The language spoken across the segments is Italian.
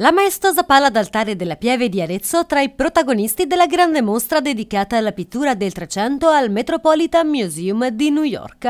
La maestosa pala d'altare della Pieve di Arezzo tra i protagonisti della grande mostra dedicata alla pittura del Trecento al Metropolitan Museum di New York.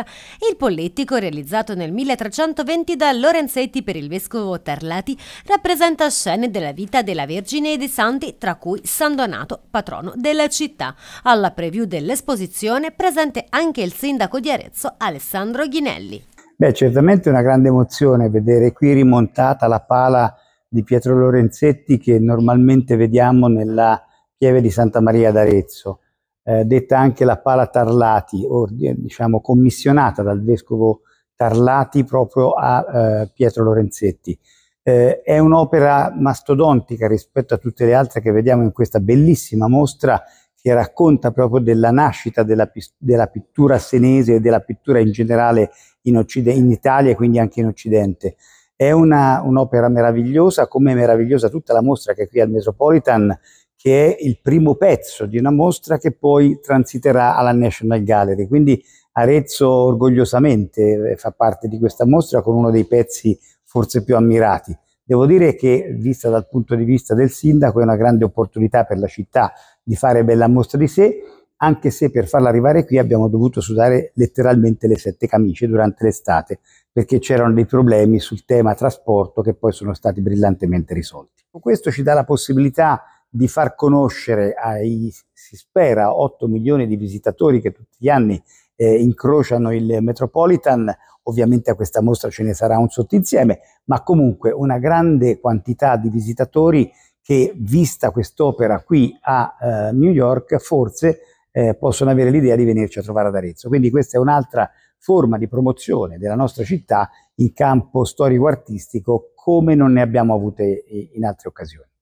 Il pollettico, realizzato nel 1320 da Lorenzetti per il vescovo Tarlati, rappresenta scene della vita della Vergine e dei Santi, tra cui San Donato, patrono della città. Alla preview dell'esposizione presente anche il sindaco di Arezzo, Alessandro Ghinelli. Beh, certamente una grande emozione vedere qui rimontata la pala di Pietro Lorenzetti che normalmente vediamo nella pieve di Santa Maria d'Arezzo, eh, detta anche la Pala Tarlati, o eh, diciamo commissionata dal vescovo Tarlati proprio a eh, Pietro Lorenzetti. Eh, è un'opera mastodontica rispetto a tutte le altre che vediamo in questa bellissima mostra che racconta proprio della nascita della, della pittura senese e della pittura in generale in, in Italia e quindi anche in Occidente. È un'opera meravigliosa, come è meravigliosa tutta la mostra che è qui al Metropolitan, che è il primo pezzo di una mostra che poi transiterà alla National Gallery. Quindi Arezzo orgogliosamente eh, fa parte di questa mostra con uno dei pezzi forse più ammirati. Devo dire che, vista dal punto di vista del sindaco, è una grande opportunità per la città di fare bella mostra di sé anche se per farla arrivare qui abbiamo dovuto sudare letteralmente le sette camicie durante l'estate, perché c'erano dei problemi sul tema trasporto che poi sono stati brillantemente risolti. Questo ci dà la possibilità di far conoscere ai, si spera, 8 milioni di visitatori che tutti gli anni eh, incrociano il Metropolitan, ovviamente a questa mostra ce ne sarà un sottinsieme, ma comunque una grande quantità di visitatori che, vista quest'opera qui a eh, New York, forse eh, possono avere l'idea di venirci a trovare ad Arezzo. Quindi questa è un'altra forma di promozione della nostra città in campo storico-artistico come non ne abbiamo avute in altre occasioni.